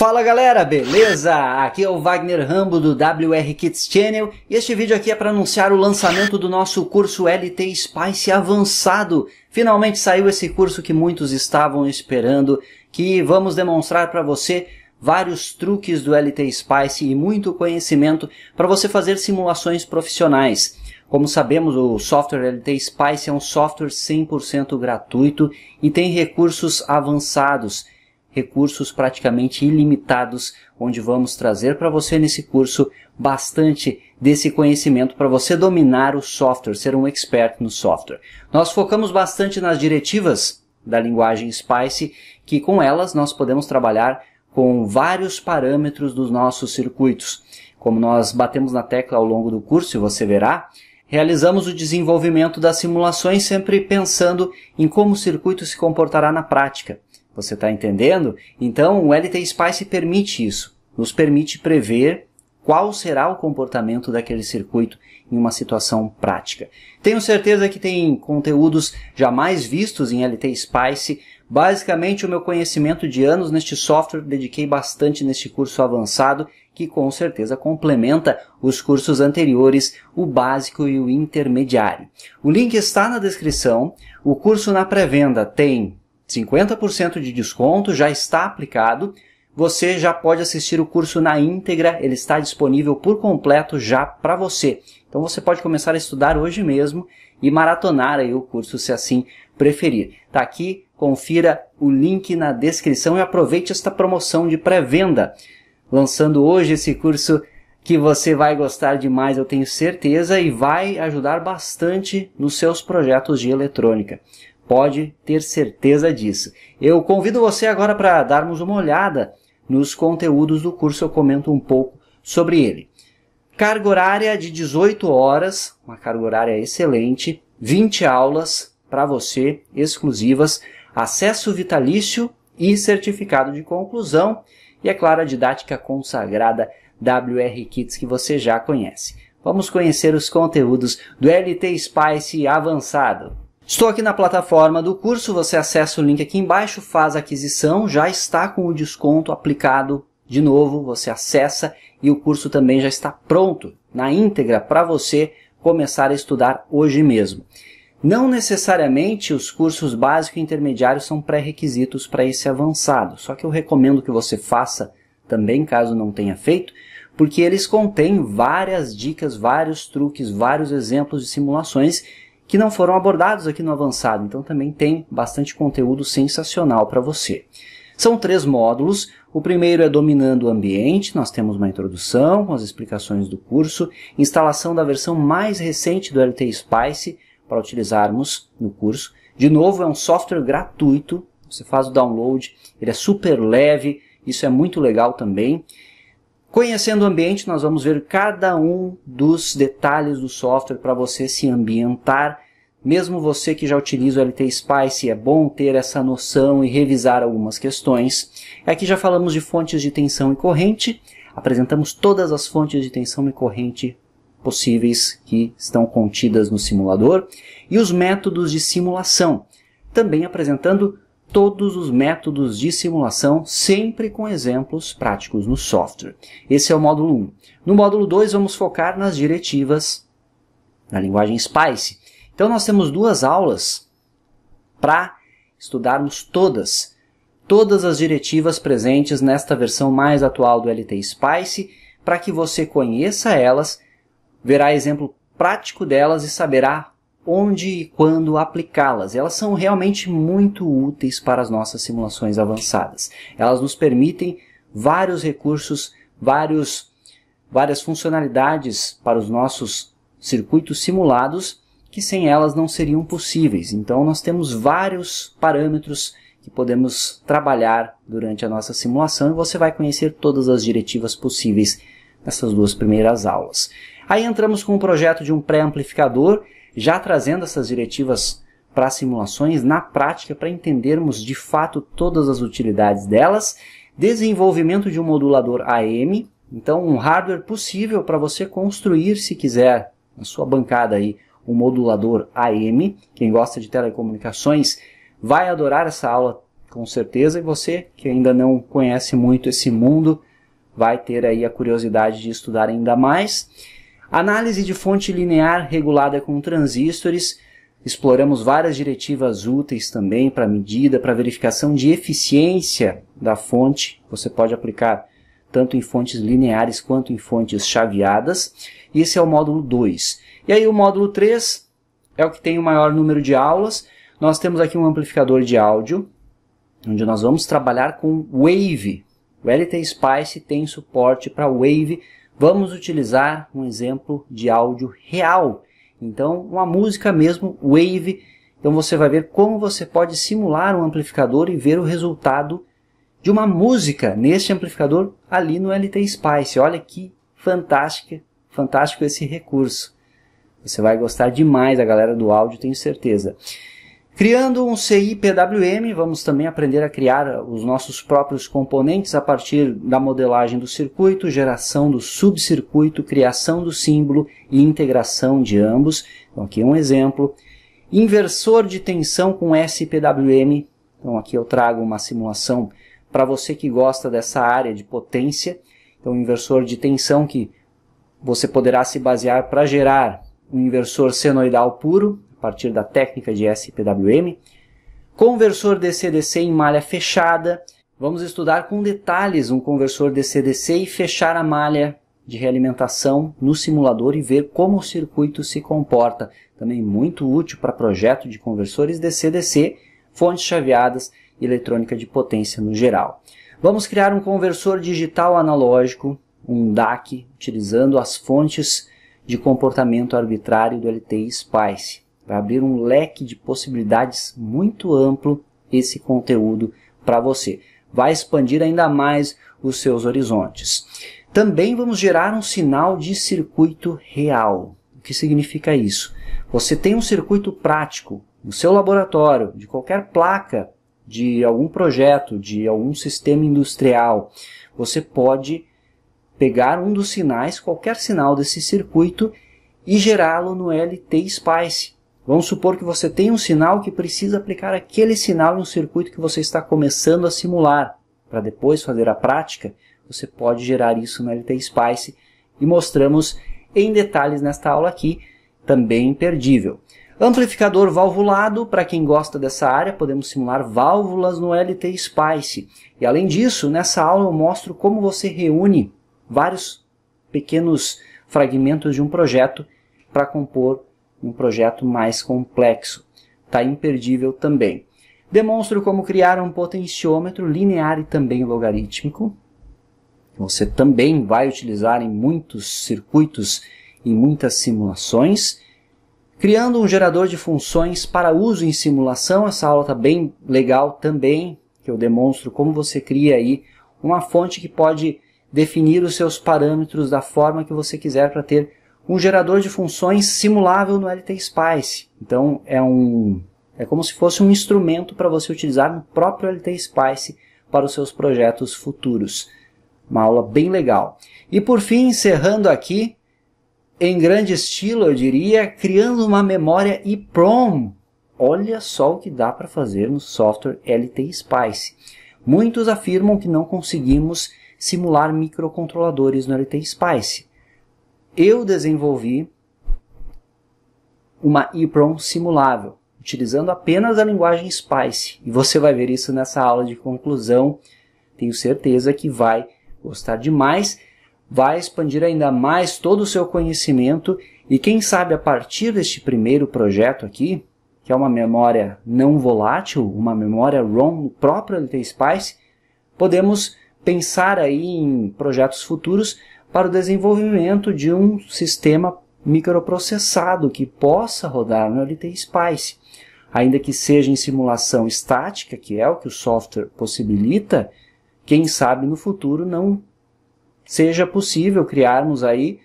Fala galera, beleza? Aqui é o Wagner Rambo do WR Kids Channel e este vídeo aqui é para anunciar o lançamento do nosso curso LT Spice Avançado. Finalmente saiu esse curso que muitos estavam esperando, que vamos demonstrar para você vários truques do LT Spice e muito conhecimento para você fazer simulações profissionais. Como sabemos, o software LT Spice é um software 100% gratuito e tem recursos avançados recursos praticamente ilimitados, onde vamos trazer para você nesse curso bastante desse conhecimento para você dominar o software, ser um expert no software. Nós focamos bastante nas diretivas da linguagem SPICE, que com elas nós podemos trabalhar com vários parâmetros dos nossos circuitos. Como nós batemos na tecla ao longo do curso, você verá, realizamos o desenvolvimento das simulações sempre pensando em como o circuito se comportará na prática. Você está entendendo? Então, o LT Spice permite isso, nos permite prever qual será o comportamento daquele circuito em uma situação prática. Tenho certeza que tem conteúdos jamais vistos em LT Spice. Basicamente, o meu conhecimento de anos neste software dediquei bastante neste curso avançado, que com certeza complementa os cursos anteriores, o básico e o intermediário. O link está na descrição. O curso na pré-venda tem 50% de desconto já está aplicado. Você já pode assistir o curso na íntegra, ele está disponível por completo já para você. Então você pode começar a estudar hoje mesmo e maratonar aí o curso se assim preferir. Tá aqui, confira o link na descrição e aproveite esta promoção de pré-venda. Lançando hoje esse curso que você vai gostar demais, eu tenho certeza, e vai ajudar bastante nos seus projetos de eletrônica pode ter certeza disso. Eu convido você agora para darmos uma olhada nos conteúdos do curso, eu comento um pouco sobre ele. Carga horária de 18 horas, uma carga horária excelente, 20 aulas para você exclusivas, acesso vitalício e certificado de conclusão e é claro a didática consagrada WR Kits que você já conhece. Vamos conhecer os conteúdos do LT Spice avançado. Estou aqui na plataforma do curso, você acessa o link aqui embaixo, faz a aquisição, já está com o desconto aplicado de novo, você acessa e o curso também já está pronto na íntegra para você começar a estudar hoje mesmo. Não necessariamente os cursos básico e intermediário são pré-requisitos para esse avançado, só que eu recomendo que você faça também, caso não tenha feito, porque eles contêm várias dicas, vários truques, vários exemplos de simulações que não foram abordados aqui no avançado, então também tem bastante conteúdo sensacional para você. São três módulos. O primeiro é dominando o ambiente, nós temos uma introdução com as explicações do curso, instalação da versão mais recente do LT Spice para utilizarmos no curso. De novo, é um software gratuito, você faz o download, ele é super leve, isso é muito legal também. Conhecendo o ambiente, nós vamos ver cada um dos detalhes do software para você se ambientar. Mesmo você que já utiliza o LT Spice, é bom ter essa noção e revisar algumas questões. Aqui já falamos de fontes de tensão e corrente, apresentamos todas as fontes de tensão e corrente possíveis que estão contidas no simulador e os métodos de simulação, também apresentando todos os métodos de simulação, sempre com exemplos práticos no software. Esse é o módulo 1. No módulo 2, vamos focar nas diretivas na linguagem SPICE. Então, nós temos duas aulas para estudarmos todas, todas as diretivas presentes nesta versão mais atual do LT SPICE, para que você conheça elas, verá exemplo prático delas e saberá onde e quando aplicá-las. Elas são realmente muito úteis para as nossas simulações avançadas. Elas nos permitem vários recursos, vários, várias funcionalidades para os nossos circuitos simulados que sem elas não seriam possíveis. Então nós temos vários parâmetros que podemos trabalhar durante a nossa simulação e você vai conhecer todas as diretivas possíveis nessas duas primeiras aulas. Aí entramos com o projeto de um pré-amplificador já trazendo essas diretivas para simulações na prática para entendermos de fato todas as utilidades delas. Desenvolvimento de um modulador AM, então um hardware possível para você construir, se quiser, na sua bancada aí, um modulador AM. Quem gosta de telecomunicações vai adorar essa aula com certeza e você que ainda não conhece muito esse mundo vai ter aí a curiosidade de estudar ainda mais. Análise de fonte linear regulada com transistores. Exploramos várias diretivas úteis também para medida, para verificação de eficiência da fonte. Você pode aplicar tanto em fontes lineares quanto em fontes chaveadas. Esse é o módulo 2. E aí o módulo 3 é o que tem o maior número de aulas. Nós temos aqui um amplificador de áudio, onde nós vamos trabalhar com Wave. O LT Spice tem suporte para Wave vamos utilizar um exemplo de áudio real. Então, uma música mesmo, wave. Então, você vai ver como você pode simular um amplificador e ver o resultado de uma música neste amplificador ali no LT Spice. Olha que fantástica, fantástico esse recurso. Você vai gostar demais, a galera do áudio, tenho certeza. Criando um CIPWM, vamos também aprender a criar os nossos próprios componentes a partir da modelagem do circuito, geração do subcircuito, criação do símbolo e integração de ambos. Então aqui é um exemplo. Inversor de tensão com SPWM. Então aqui eu trago uma simulação para você que gosta dessa área de potência. Então inversor de tensão que você poderá se basear para gerar um inversor senoidal puro, a partir da técnica de SPWM, conversor DC-DC em malha fechada. Vamos estudar com detalhes um conversor DC-DC e fechar a malha de realimentação no simulador e ver como o circuito se comporta. Também muito útil para projeto de conversores DC-DC, fontes chaveadas e eletrônica de potência no geral. Vamos criar um conversor digital analógico, um DAC, utilizando as fontes de comportamento arbitrário do LTI Spice. Vai abrir um leque de possibilidades muito amplo esse conteúdo para você. Vai expandir ainda mais os seus horizontes. Também vamos gerar um sinal de circuito real. O que significa isso? Você tem um circuito prático no seu laboratório, de qualquer placa, de algum projeto, de algum sistema industrial. Você pode pegar um dos sinais, qualquer sinal desse circuito, e gerá-lo no LT Spice. Vamos supor que você tem um sinal que precisa aplicar aquele sinal em um circuito que você está começando a simular. Para depois fazer a prática, você pode gerar isso no LT Spice e mostramos em detalhes nesta aula aqui, também imperdível. Amplificador valvulado, para quem gosta dessa área, podemos simular válvulas no LT Spice. E além disso, nessa aula eu mostro como você reúne vários pequenos fragmentos de um projeto para compor um projeto mais complexo. Está imperdível também. Demonstro como criar um potenciômetro linear e também logarítmico. Você também vai utilizar em muitos circuitos e muitas simulações. Criando um gerador de funções para uso em simulação, essa aula está bem legal também, que eu demonstro como você cria aí uma fonte que pode definir os seus parâmetros da forma que você quiser para ter um gerador de funções simulável no LTSpice. Então é um é como se fosse um instrumento para você utilizar no próprio LTSpice para os seus projetos futuros. Uma aula bem legal. E por fim, encerrando aqui, em grande estilo, eu diria, criando uma memória EEPROM. Olha só o que dá para fazer no software LTSpice. Muitos afirmam que não conseguimos simular microcontroladores no LTSpice eu desenvolvi uma EEPROM simulável, utilizando apenas a linguagem SPICE. E você vai ver isso nessa aula de conclusão. Tenho certeza que vai gostar demais, vai expandir ainda mais todo o seu conhecimento e quem sabe a partir deste primeiro projeto aqui, que é uma memória não volátil, uma memória ROM própria do T-Spice, podemos pensar aí em projetos futuros para o desenvolvimento de um sistema microprocessado que possa rodar no LT Spice. Ainda que seja em simulação estática, que é o que o software possibilita, quem sabe no futuro não seja possível criarmos aí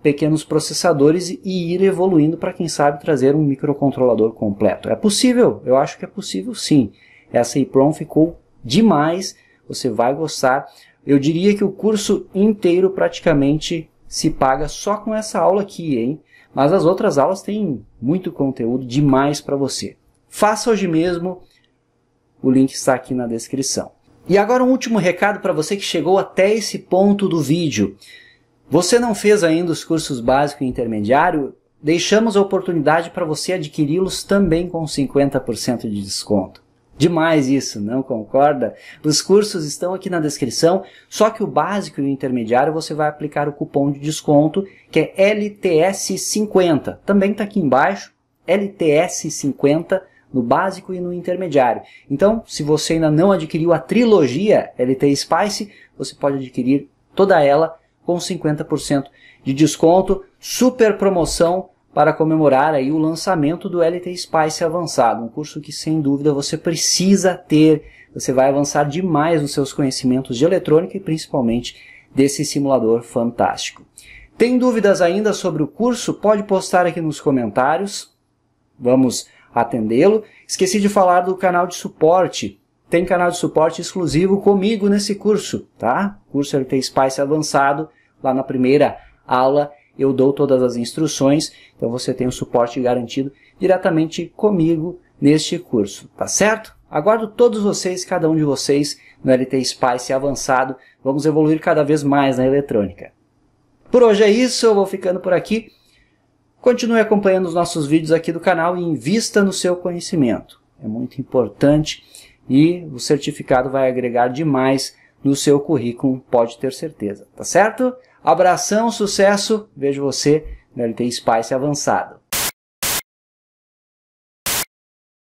pequenos processadores e ir evoluindo para quem sabe trazer um microcontrolador completo. É possível? Eu acho que é possível sim. Essa EEPROM ficou demais, você vai gostar. Eu diria que o curso inteiro praticamente se paga só com essa aula aqui, hein? Mas as outras aulas têm muito conteúdo demais para você. Faça hoje mesmo. O link está aqui na descrição. E agora um último recado para você que chegou até esse ponto do vídeo. Você não fez ainda os cursos básico e intermediário? Deixamos a oportunidade para você adquiri-los também com 50% de desconto demais isso, não concorda? Os cursos estão aqui na descrição, só que o básico e o intermediário você vai aplicar o cupom de desconto que é LTS50. Também está aqui embaixo, LTS50 no básico e no intermediário. Então, se você ainda não adquiriu a trilogia LT Spice, você pode adquirir toda ela com 50% de desconto. Super promoção para comemorar aí o lançamento do LT Spice Avançado, um curso que sem dúvida você precisa ter, você vai avançar demais nos seus conhecimentos de eletrônica e principalmente desse simulador fantástico. Tem dúvidas ainda sobre o curso? Pode postar aqui nos comentários. Vamos atendê-lo. Esqueci de falar do canal de suporte. Tem canal de suporte exclusivo comigo nesse curso, tá? Curso LT Spice Avançado, lá na primeira aula eu dou todas as instruções, então você tem o um suporte garantido diretamente comigo neste curso, tá certo? Aguardo todos vocês, cada um de vocês, no LT Spice avançado. Vamos evoluir cada vez mais na eletrônica. Por hoje é isso, eu vou ficando por aqui. Continue acompanhando os nossos vídeos aqui do canal e invista no seu conhecimento. É muito importante e o certificado vai agregar demais no seu currículo, pode ter certeza, tá certo? Abração, sucesso, vejo você no né? LT Spice avançado.